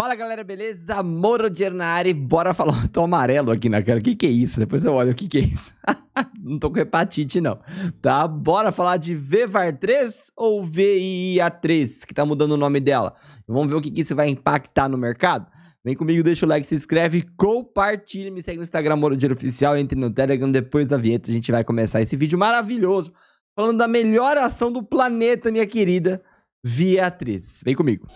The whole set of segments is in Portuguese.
Fala galera, beleza? Moro Gernari, bora falar. tô amarelo aqui na cara, o que que é isso? Depois eu olho o que que é isso. não tô com hepatite não, tá? Bora falar de VVAR3 ou VIA3, que tá mudando o nome dela. Vamos ver o que que isso vai impactar no mercado? Vem comigo, deixa o like, se inscreve, compartilha, me segue no Instagram Moro Dinheiro Oficial, entre no Telegram, depois da vinheta a gente vai começar esse vídeo maravilhoso, falando da melhor ação do planeta, minha querida VIA3. Vem comigo.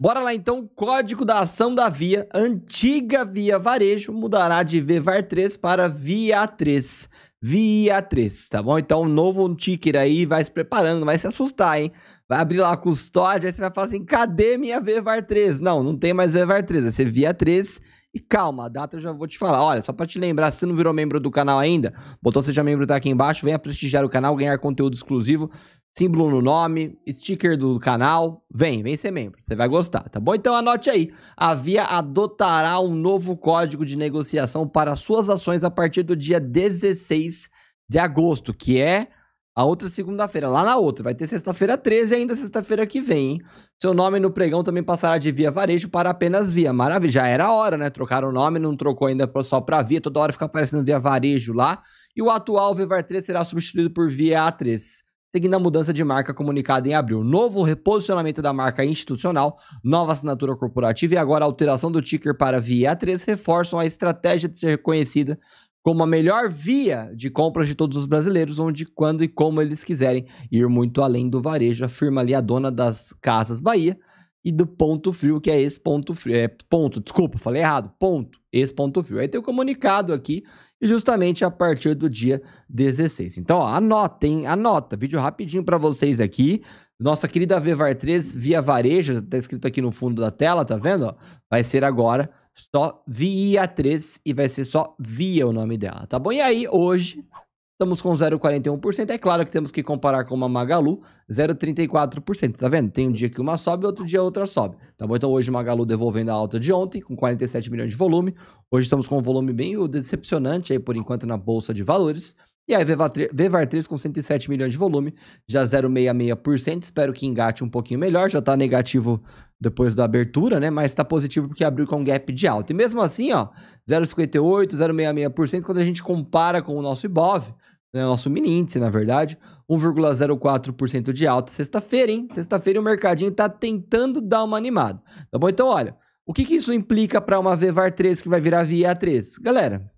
Bora lá então, código da ação da Via, antiga Via Varejo, mudará de VVAR3 para VIA3. VIA3, tá bom? Então, novo ticker aí, vai se preparando, não vai se assustar, hein? Vai abrir lá a custódia, aí você vai falar assim, cadê minha VVAR3? Não, não tem mais VVAR3, vai ser VIA3 e calma, a data eu já vou te falar. Olha, só para te lembrar, se não virou membro do canal ainda, o botão seja membro tá aqui embaixo, venha prestigiar o canal, ganhar conteúdo exclusivo símbolo no nome, sticker do canal. Vem, vem ser membro. Você vai gostar, tá bom? Então anote aí. A Via adotará um novo código de negociação para suas ações a partir do dia 16 de agosto, que é a outra segunda-feira, lá na outra. Vai ter sexta-feira 13 e ainda sexta-feira que vem, hein? Seu nome no pregão também passará de Via Varejo para apenas Via. Maravilha, já era a hora, né? Trocaram o nome, não trocou ainda só para Via, toda hora fica aparecendo Via Varejo lá. E o atual Vivar 3 será substituído por Via A3 seguindo a mudança de marca comunicada em abril. Novo reposicionamento da marca institucional, nova assinatura corporativa e agora alteração do ticker para via 3 reforçam a estratégia de ser reconhecida como a melhor via de compras de todos os brasileiros, onde, quando e como eles quiserem ir muito além do varejo, afirma ali a dona das Casas Bahia, e do ponto frio, que é esse ponto frio. É ponto, desculpa, falei errado. Ponto, esse ponto frio. Aí tem o comunicado aqui, e justamente a partir do dia 16. Então, ó, anotem, anota. Vídeo rapidinho para vocês aqui. Nossa querida Vevar 3 via varejo, tá escrito aqui no fundo da tela, tá vendo? Ó, vai ser agora só via 3 e vai ser só via o nome dela, tá bom? E aí, hoje, Estamos com 0,41%. É claro que temos que comparar com uma Magalu, 0,34%. Tá vendo? Tem um dia que uma sobe, outro dia outra sobe. Tá então, bom? Então hoje Magalu devolvendo a alta de ontem, com 47 milhões de volume. Hoje estamos com um volume bem decepcionante aí por enquanto na Bolsa de Valores. E aí, Vevar3 com 107 milhões de volume, já 0,66%. Espero que engate um pouquinho melhor. Já tá negativo depois da abertura, né? Mas tá positivo porque abriu com um gap de alta. E mesmo assim, ó, 0,58%, 0,66%. Quando a gente compara com o nosso Ibov, né, nosso mini índice, na verdade, 1,04% de alta sexta-feira, hein? Sexta-feira o mercadinho tá tentando dar uma animada. Tá bom? Então, olha, o que, que isso implica para uma Vevar3 que vai virar VIA3? Galera,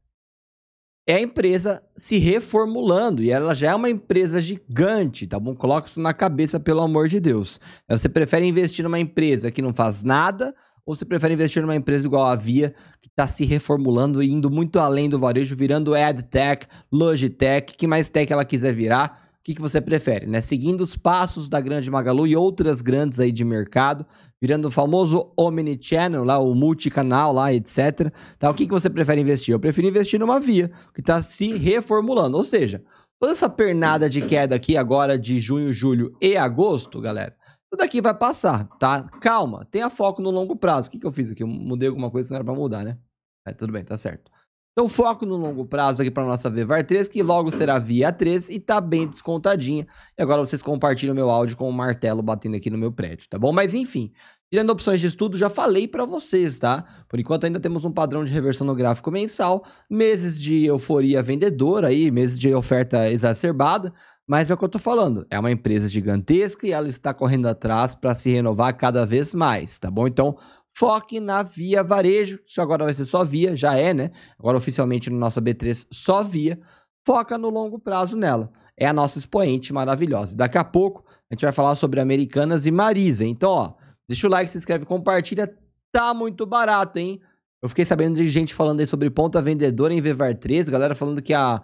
é a empresa se reformulando e ela já é uma empresa gigante, tá bom? Coloca isso na cabeça, pelo amor de Deus. Então, você prefere investir numa empresa que não faz nada ou você prefere investir numa empresa igual a Via, que está se reformulando e indo muito além do varejo, virando EdTech, Logitech, que mais tech ela quiser virar? o que, que você prefere, né? Seguindo os passos da grande Magalu e outras grandes aí de mercado, virando o famoso omnichannel, lá o multicanal, lá, etc. Tá? O que, que você prefere investir? Eu prefiro investir numa via que está se reformulando, ou seja, toda essa pernada de queda aqui agora de junho, julho e agosto, galera, tudo aqui vai passar, tá? Calma, tenha foco no longo prazo. O que, que eu fiz aqui? Eu mudei alguma coisa que não era para mudar, né? É, tudo bem, tá certo. Então, foco no longo prazo aqui para nossa Vevar 3, que logo será via 3 e tá bem descontadinha. E agora vocês compartilham meu áudio com o um martelo batendo aqui no meu prédio, tá bom? Mas enfim, tirando opções de estudo, já falei para vocês, tá? Por enquanto ainda temos um padrão de reversão no gráfico mensal, meses de euforia vendedora aí, meses de oferta exacerbada, mas é o que eu tô falando, é uma empresa gigantesca e ela está correndo atrás para se renovar cada vez mais, tá bom? Então, foque na via varejo, que agora vai ser só via, já é, né? Agora oficialmente no nossa B3 só via. Foca no longo prazo nela. É a nossa expoente maravilhosa. Daqui a pouco a gente vai falar sobre Americanas e Marisa. Então, ó, deixa o like, se inscreve, compartilha. Tá muito barato, hein? Eu fiquei sabendo de gente falando aí sobre ponta vendedora em VVAR 3, galera falando que a, a,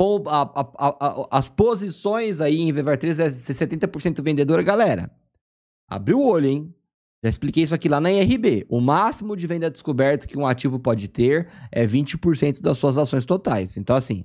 a, as posições aí em VVAR 3 é 70% vendedora, galera. abriu o olho, hein? Já expliquei isso aqui lá na IRB. O máximo de venda descoberta que um ativo pode ter é 20% das suas ações totais. Então, assim,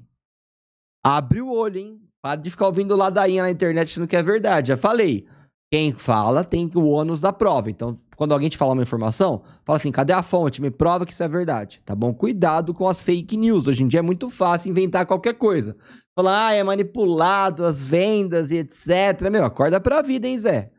abre o olho, hein? Para de ficar ouvindo ladainha na internet achando que é verdade. Já falei. Quem fala tem o ônus da prova. Então, quando alguém te fala uma informação, fala assim: cadê a fonte? Me prova que isso é verdade. Tá bom? Cuidado com as fake news. Hoje em dia é muito fácil inventar qualquer coisa. Falar, ah, é manipulado, as vendas e etc. Meu, acorda pra vida, hein, Zé?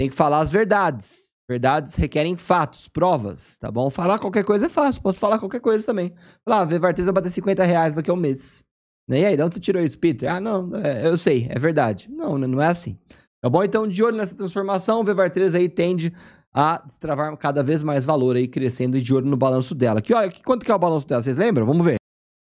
Tem que falar as verdades. Verdades requerem fatos, provas, tá bom? Falar qualquer coisa é fácil, posso falar qualquer coisa também. Falar, ah, Vartes vai bater 50 reais daqui a um mês. Né? E aí, de onde você tirou isso, Peter? Ah, não, é, eu sei, é verdade. Não, né, não é assim. Tá bom? Então, de olho nessa transformação, o Vevar 3 aí tende a destravar cada vez mais valor aí, crescendo e de olho no balanço dela. Que olha, que, quanto que é o balanço dela? Vocês lembram? Vamos ver.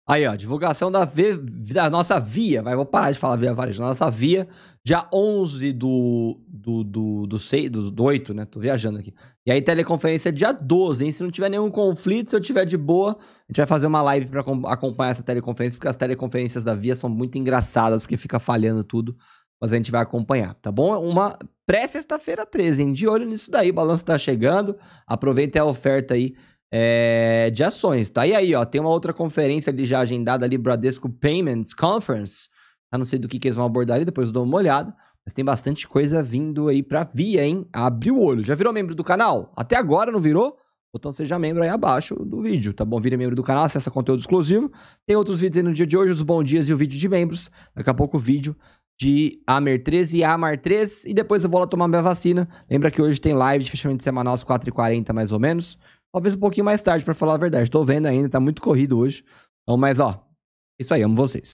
Aí, ó, divulgação da, v, da nossa via. Vai, vou parar de falar via várias. Nossa via, dia 11 do, do, do, do, 6, do, do 8, né? Tô viajando aqui. E aí, teleconferência dia 12, hein? Se não tiver nenhum conflito, se eu tiver de boa, a gente vai fazer uma live para acompanhar essa teleconferência, porque as teleconferências da via são muito engraçadas, porque fica falhando tudo. Mas a gente vai acompanhar, tá bom? Uma pré-sexta-feira 13, hein? De olho nisso daí, o balanço tá chegando. Aproveita a oferta aí é, de ações, tá? E aí, ó, tem uma outra conferência ali já agendada ali, Bradesco Payments Conference. Eu não sei do que, que eles vão abordar ali, depois eu dou uma olhada. Mas tem bastante coisa vindo aí pra via, hein? Abre o olho. Já virou membro do canal? Até agora não virou? Então seja membro aí abaixo do vídeo, tá bom? Vire membro do canal, acessa conteúdo exclusivo. Tem outros vídeos aí no dia de hoje, os bons dias e o vídeo de membros. Daqui a pouco o vídeo de Amer 13 e Amar 3. E depois eu vou lá tomar minha vacina. Lembra que hoje tem live de fechamento semanal às 4h40 mais ou menos. Talvez um pouquinho mais tarde, para falar a verdade. Tô vendo ainda, tá muito corrido hoje. Então, mas ó, isso aí, amo vocês.